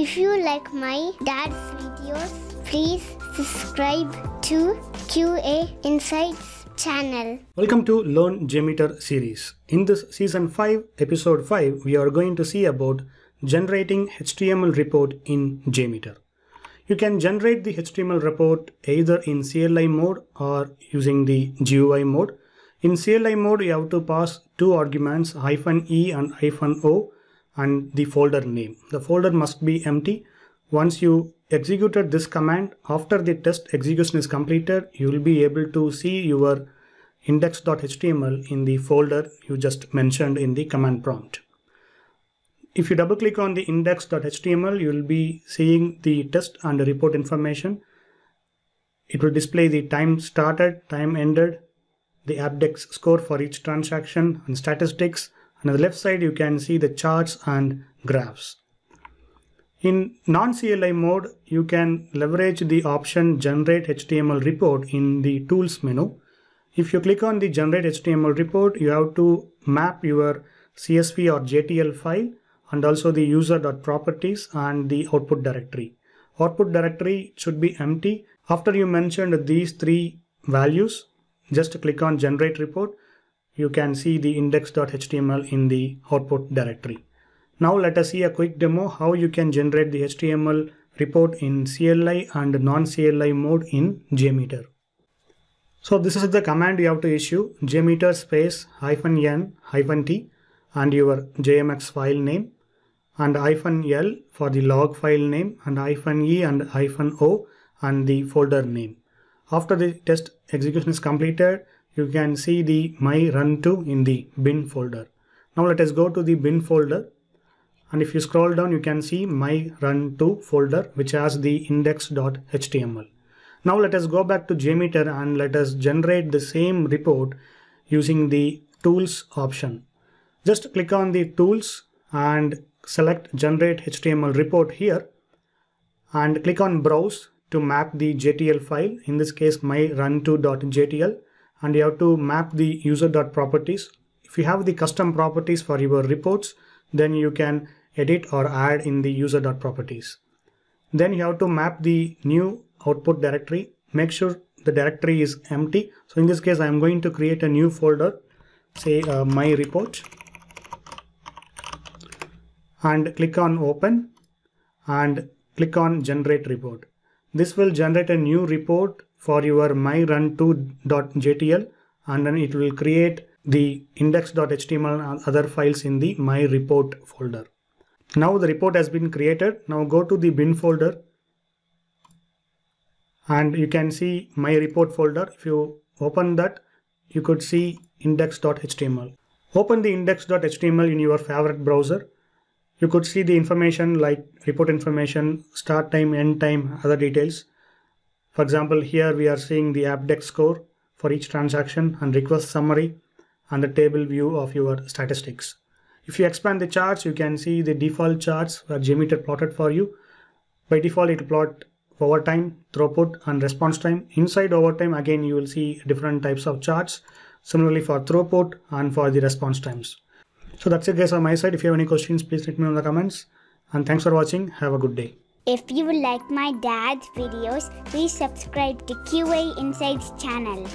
If you like my dad's videos, please subscribe to QA Insights channel. Welcome to Learn Jmeter series. In this season 5, episode 5, we are going to see about generating HTML report in Jmeter. You can generate the HTML report either in CLI mode or using the GUI mode. In CLI mode, you have to pass two arguments hyphen E and hyphen O and the folder name. The folder must be empty. Once you executed this command, after the test execution is completed, you will be able to see your index.html in the folder you just mentioned in the command prompt. If you double click on the index.html, you will be seeing the test and report information. It will display the time started, time ended, the appdex score for each transaction and statistics, and on the left side you can see the charts and graphs. In non-CLI mode, you can leverage the option Generate HTML Report in the Tools menu. If you click on the Generate HTML Report, you have to map your CSV or JTL file and also the user.properties and the output directory. Output directory should be empty. After you mentioned these three values, just click on Generate Report you can see the index.html in the output directory. Now let us see a quick demo how you can generate the HTML report in CLI and non-CLI mode in JMeter. So this is the command you have to issue JMeter space hyphen n hyphen t and your JMX file name and hyphen L for the log file name and hyphen E and hyphen O and the folder name. After the test execution is completed, you can see the my run to in the bin folder. Now let us go to the bin folder and if you scroll down you can see my run to folder which has the index.html. Now let us go back to Jmeter and let us generate the same report using the tools option. Just click on the tools and select generate HTML report here and click on browse to map the JTL file, in this case my run2.jtl and you have to map the user.properties. If you have the custom properties for your reports, then you can edit or add in the user.properties. Then you have to map the new output directory. Make sure the directory is empty. So in this case, I'm going to create a new folder, say uh, my report and click on open and click on generate report. This will generate a new report for your myrun2.jtl and then it will create the index.html and other files in the my report folder. Now the report has been created. Now go to the bin folder and you can see my report folder. If you open that, you could see index.html. Open the index.html in your favorite browser. You could see the information like report information, start time, end time, other details. For example, here we are seeing the AppDex score for each transaction and request summary and the table view of your statistics. If you expand the charts, you can see the default charts are Jmeter plotted for you. By default, it will plot overtime, throughput and response time. Inside overtime, again, you will see different types of charts. Similarly for throughput and for the response times. So that's it guys on my side. If you have any questions, please let me know in the comments. And thanks for watching. Have a good day. If you like my dad's videos, please subscribe to QA Insights channel.